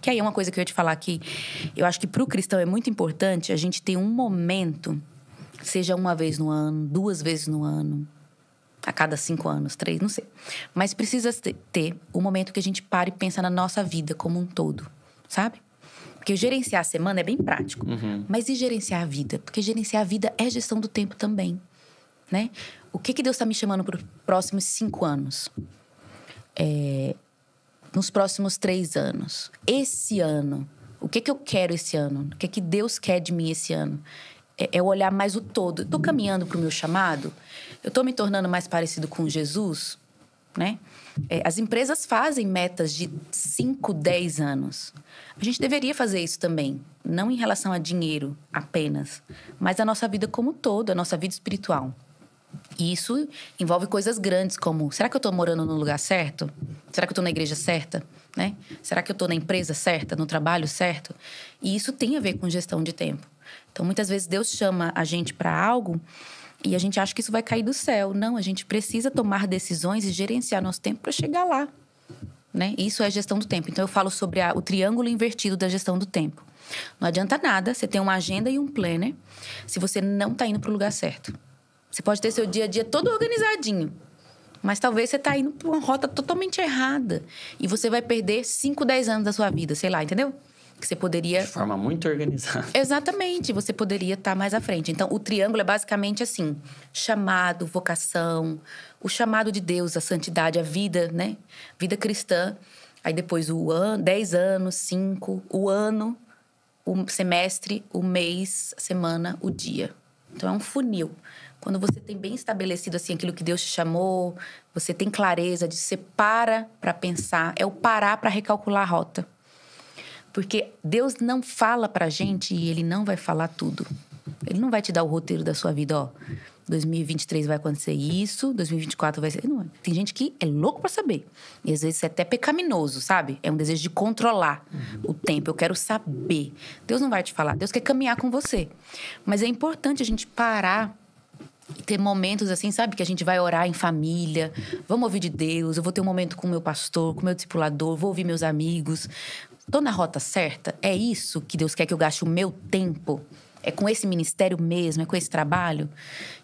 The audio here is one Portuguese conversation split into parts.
Que aí é uma coisa que eu ia te falar aqui. Eu acho que para o cristão é muito importante a gente ter um momento, seja uma vez no ano, duas vezes no ano, a cada cinco anos, três, não sei. Mas precisa ter o um momento que a gente para e pensa na nossa vida como um todo, sabe? Porque gerenciar a semana é bem prático. Uhum. Mas e gerenciar a vida? Porque gerenciar a vida é gestão do tempo também, né? O que, que Deus está me chamando para os próximos cinco anos? É, nos próximos três anos? Esse ano, o que, que eu quero esse ano? O que, que Deus quer de mim esse ano? É, é olhar mais o todo. Estou caminhando para o meu chamado? Eu estou me tornando mais parecido com Jesus? Né? É, as empresas fazem metas de 5, 10 anos. A gente deveria fazer isso também. Não em relação a dinheiro apenas, mas a nossa vida como um todo, a nossa vida espiritual. E isso envolve coisas grandes, como será que eu estou morando no lugar certo? Será que eu estou na igreja certa? Né? Será que eu estou na empresa certa, no trabalho certo? E isso tem a ver com gestão de tempo. Então, muitas vezes Deus chama a gente para algo e a gente acha que isso vai cair do céu. Não, a gente precisa tomar decisões e gerenciar nosso tempo para chegar lá. Né? Isso é gestão do tempo. Então, eu falo sobre a, o triângulo invertido da gestão do tempo. Não adianta nada você ter uma agenda e um planner se você não está indo para o lugar certo. Você pode ter seu dia a dia todo organizadinho, mas talvez você tá indo por uma rota totalmente errada e você vai perder 5, 10 anos da sua vida, sei lá, entendeu? Que você poderia. De forma muito organizada. Exatamente, você poderia estar tá mais à frente. Então, o triângulo é basicamente assim: chamado, vocação, o chamado de Deus, a santidade, a vida, né? Vida cristã. Aí depois o ano, 10 anos, 5, o ano, o semestre, o mês, a semana, o dia. Então é um funil. Quando você tem bem estabelecido assim aquilo que Deus te chamou, você tem clareza de você para para pensar, é o parar para recalcular a rota. Porque Deus não fala pra gente e ele não vai falar tudo. Ele não vai te dar o roteiro da sua vida, ó. 2023 vai acontecer isso, 2024 vai ser. Não, tem gente que é louco para saber. E às vezes é até pecaminoso, sabe? É um desejo de controlar uhum. o tempo. Eu quero saber. Deus não vai te falar, Deus quer caminhar com você. Mas é importante a gente parar ter momentos assim, sabe? Que a gente vai orar em família, vamos ouvir de Deus, eu vou ter um momento com o meu pastor, com o meu discipulador, vou ouvir meus amigos. Tô na rota certa? É isso que Deus quer que eu gaste o meu tempo? É com esse ministério mesmo? É com esse trabalho?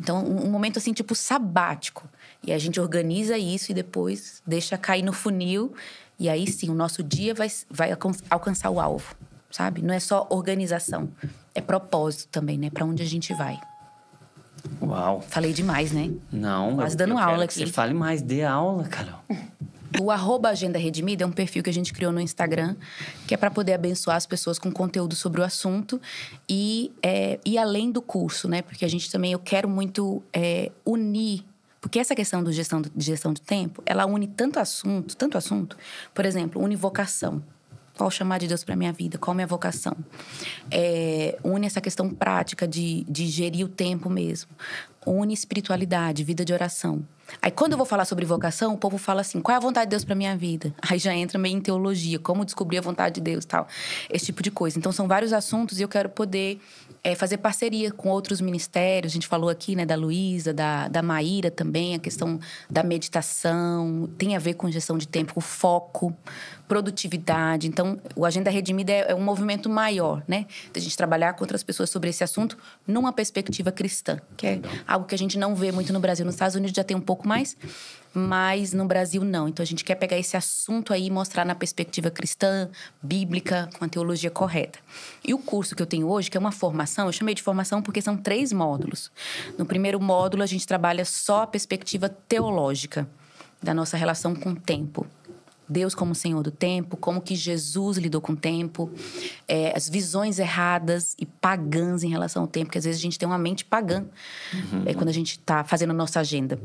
Então, um momento assim, tipo sabático. E a gente organiza isso e depois deixa cair no funil. E aí sim, o nosso dia vai, vai alcançar o alvo, sabe? Não é só organização, é propósito também, né? Para onde a gente vai. Uau. Falei demais, né? Não. Quase dando aula aqui. você fale mais, dê aula, Carol. O arroba Agenda Redimida é um perfil que a gente criou no Instagram, que é para poder abençoar as pessoas com conteúdo sobre o assunto e é, ir além do curso, né? Porque a gente também, eu quero muito é, unir porque essa questão do gestão, de gestão de tempo, ela une tanto assunto, tanto assunto, por exemplo, univocação qual o chamar de Deus para minha vida, qual a minha vocação. É, une essa questão prática de, de gerir o tempo mesmo une espiritualidade, vida de oração. Aí quando eu vou falar sobre vocação, o povo fala assim: qual é a vontade de Deus para minha vida? Aí já entra meio em teologia, como descobrir a vontade de Deus, tal, esse tipo de coisa. Então são vários assuntos e eu quero poder é, fazer parceria com outros ministérios. A gente falou aqui, né, da Luísa, da, da Maíra também, a questão da meditação, tem a ver com gestão de tempo, foco, produtividade. Então, o Agenda Redimida é, é um movimento maior, né? a gente trabalhar com outras pessoas sobre esse assunto numa perspectiva cristã, que é algo que a gente não vê muito no Brasil. Nos Estados Unidos já tem um pouco mais, mas no Brasil não. Então a gente quer pegar esse assunto aí e mostrar na perspectiva cristã, bíblica, com a teologia correta. E o curso que eu tenho hoje, que é uma formação, eu chamei de formação porque são três módulos. No primeiro módulo, a gente trabalha só a perspectiva teológica da nossa relação com o tempo. Deus como Senhor do tempo, como que Jesus lidou com o tempo, é, as visões erradas e pagãs em relação ao tempo, porque às vezes a gente tem uma mente pagã uhum. é, quando a gente está fazendo a nossa agenda.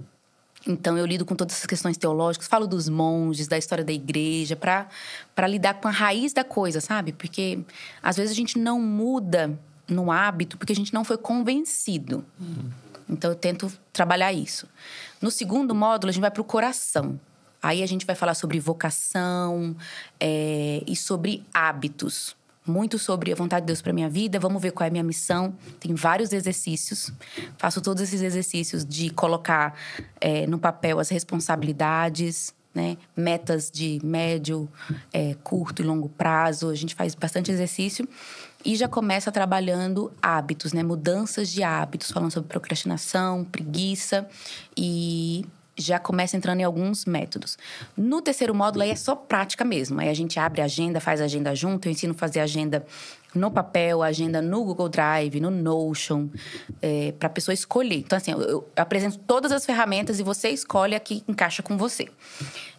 Então, eu lido com todas essas questões teológicas, falo dos monges, da história da igreja, para lidar com a raiz da coisa, sabe? Porque às vezes a gente não muda no hábito porque a gente não foi convencido. Uhum. Então, eu tento trabalhar isso. No segundo módulo, a gente vai para o coração. Aí a gente vai falar sobre vocação é, e sobre hábitos. Muito sobre a vontade de Deus para minha vida. Vamos ver qual é a minha missão. Tem vários exercícios. Faço todos esses exercícios de colocar é, no papel as responsabilidades, né? metas de médio, é, curto e longo prazo. A gente faz bastante exercício e já começa trabalhando hábitos, né? mudanças de hábitos, falando sobre procrastinação, preguiça e já começa entrando em alguns métodos. No terceiro módulo, aí é só prática mesmo. Aí a gente abre a agenda, faz a agenda junto. Eu ensino a fazer agenda no papel, agenda no Google Drive, no Notion, é, para a pessoa escolher. Então, assim, eu, eu, apresento todas as ferramentas e você escolhe a que encaixa com você.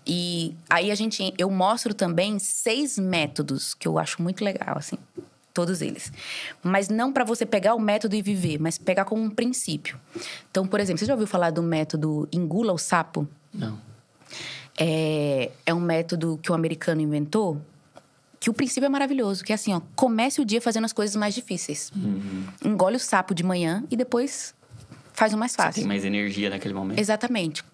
E aí a gente, eu mostro também seis métodos que eu acho muito legal, assim todos eles. Mas não para você pegar o método e viver, mas pegar como um princípio. Então, por exemplo, você já ouviu falar do método engula o sapo? Não. É, é um método que o um americano inventou, que o princípio é maravilhoso, que é assim, ó, comece o dia fazendo as coisas mais difíceis. Uhum. Engole o sapo de manhã e depois faz o mais fácil. Você tem mais energia naquele momento. Exatamente.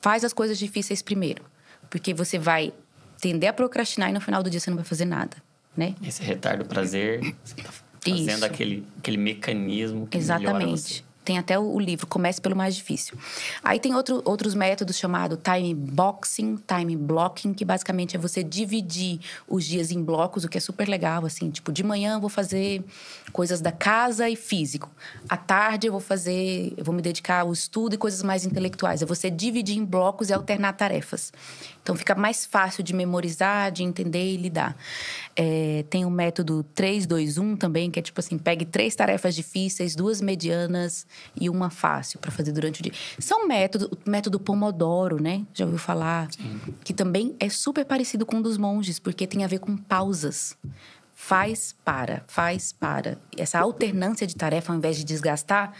Faz as coisas difíceis primeiro, porque você vai tender a procrastinar e no final do dia você não vai fazer nada né? Esse retardo prazer, você tá fazendo aquele, aquele mecanismo que Exatamente. Tem até o, o livro, comece pelo mais difícil. Aí tem outro, outros métodos chamado time boxing, time blocking, que basicamente é você dividir os dias em blocos, o que é super legal, assim, tipo, de manhã eu vou fazer coisas da casa e físico. À tarde eu vou fazer, eu vou me dedicar ao estudo e coisas mais intelectuais. É você dividir em blocos e alternar tarefas. Então fica mais fácil de memorizar, de entender e lidar. É, tem o método 3-2-1 também, que é tipo assim: pegue três tarefas difíceis, duas medianas e uma fácil para fazer durante o dia. São métodos, o método Pomodoro, né? Já ouviu falar? Sim. Que também é super parecido com o um dos monges, porque tem a ver com pausas faz, para, faz, para. Essa alternância de tarefa, ao invés de desgastar,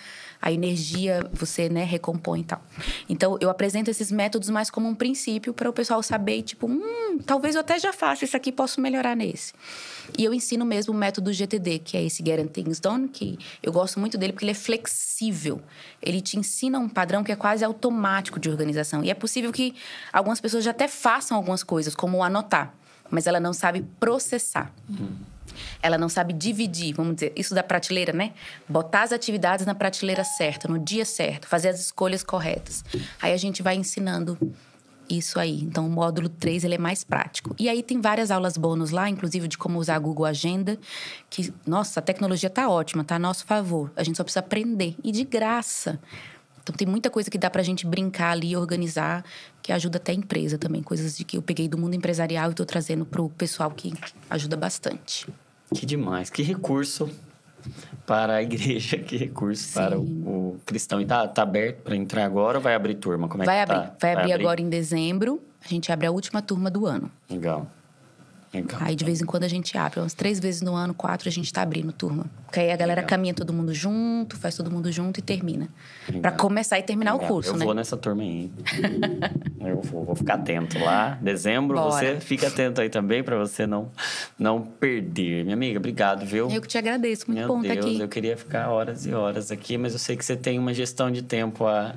a energia você né, recompõe e tal. Então, eu apresento esses métodos mais como um princípio para o pessoal saber, tipo, hum, talvez eu até já faça isso aqui, posso melhorar nesse. E eu ensino mesmo o método GTD, que é esse Get Things Done, que eu gosto muito dele porque ele é flexível. Ele te ensina um padrão que é quase automático de organização. E é possível que algumas pessoas já até façam algumas coisas, como anotar, mas ela não sabe processar. Uhum ela não sabe dividir, vamos dizer, isso da prateleira, né? Botar as atividades na prateleira certa, no dia certo, fazer as escolhas corretas. Aí a gente vai ensinando isso aí. Então, o módulo 3 ele é mais prático. E aí tem várias aulas bônus lá, inclusive de como usar a Google Agenda, que, nossa, a tecnologia tá ótima, tá a nosso favor. A gente só precisa aprender. E de graça. Então, tem muita coisa que dá para a gente brincar ali e organizar, que ajuda até a empresa também. Coisas de que eu peguei do mundo empresarial e estou trazendo para o pessoal que ajuda bastante. Que demais, que recurso para a igreja, que recurso Sim. para o, o, cristão. E tá, tá aberto para entrar agora ou vai abrir turma? Como é vai que abrir, tá? Vai, vai abrir agora em dezembro. A gente abre a última turma do ano. Legal. Legal. Aí de vez em quando a gente abre, umas três vezes no ano, quatro, a gente tá abrindo turma. Porque aí a galera Legal. caminha todo mundo junto, faz todo mundo junto e termina. para começar e terminar Legal. o curso, eu né? Eu vou nessa turma aí. eu vou, vou, ficar atento lá. Dezembro, Bora. você fica atento aí também para você não, não perder. Minha amiga, obrigado, viu? Eu que te agradeço, muito Meu bom tá Deus, tá aqui. Eu queria ficar horas e horas aqui, mas eu sei que você tem uma gestão de tempo a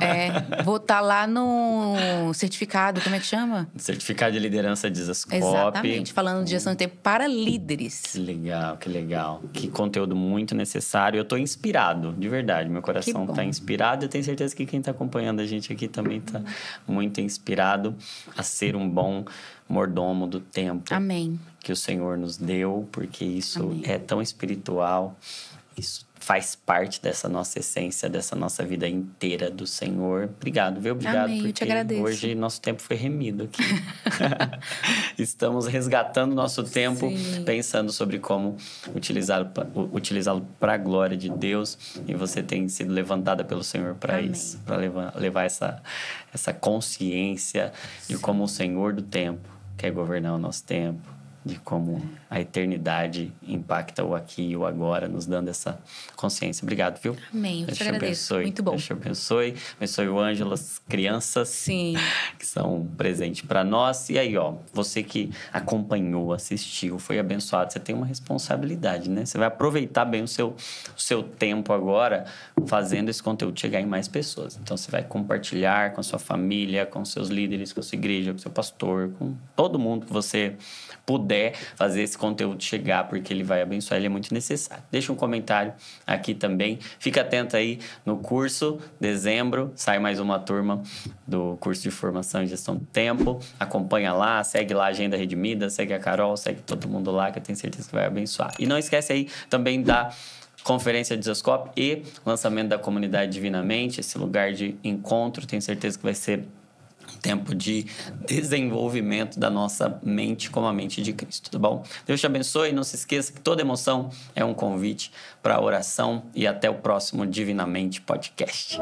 é, vou estar tá lá no certificado, como é que chama? Certificado de liderança Dizascop. Exatamente, falando de gestão de tempo para líderes. Que legal, que legal. Que conteúdo muito necessário. Eu estou inspirado, de verdade. Meu coração está inspirado. Eu tenho certeza que quem está acompanhando a gente aqui também está muito inspirado a ser um bom mordomo do tempo. Amém. Que o Senhor nos deu, porque isso Amém. é tão espiritual isso faz parte dessa nossa essência, dessa nossa vida inteira do Senhor. Obrigado, viu? Obrigado, Amém, porque hoje nosso tempo foi remido aqui. Estamos resgatando nosso tempo, Sim. pensando sobre como utilizá-lo para a glória de Deus. E você tem sido levantada pelo Senhor para isso, para levar, levar, essa, essa consciência Sim. de como o Senhor do tempo quer governar o nosso tempo de como a eternidade impacta o aqui e o agora, nos dando essa consciência. Obrigado, viu? Amém. Eu Deus te agradeço. Abençoe. Muito bom. Deus te abençoe. Abençoe o Ângelo, as crianças. Sim. Que são um presente para nós. E aí, ó, você que acompanhou, assistiu, foi abençoado, você tem uma responsabilidade, né? Você vai aproveitar bem o seu, o seu tempo agora fazendo esse conteúdo chegar em mais pessoas. Então, você vai compartilhar com a sua família, com seus líderes, com a sua igreja, com o seu pastor, com todo mundo que você puder puder fazer esse conteúdo chegar, porque ele vai abençoar, ele é muito necessário. Deixa um comentário aqui também. Fica atento aí no curso, dezembro, sai mais uma turma do curso de formação e gestão do tempo. Acompanha lá, segue lá a Agenda Redimida, segue a Carol, segue todo mundo lá, que eu tenho certeza que vai abençoar. E não esquece aí também da conferência de Zoscope e lançamento da comunidade Divinamente, esse lugar de encontro, tenho certeza que vai ser tempo de desenvolvimento da nossa mente como a mente de Cristo, tá bom? Deus te abençoe, não se esqueça que toda emoção é um convite para oração e até o próximo Divinamente Podcast.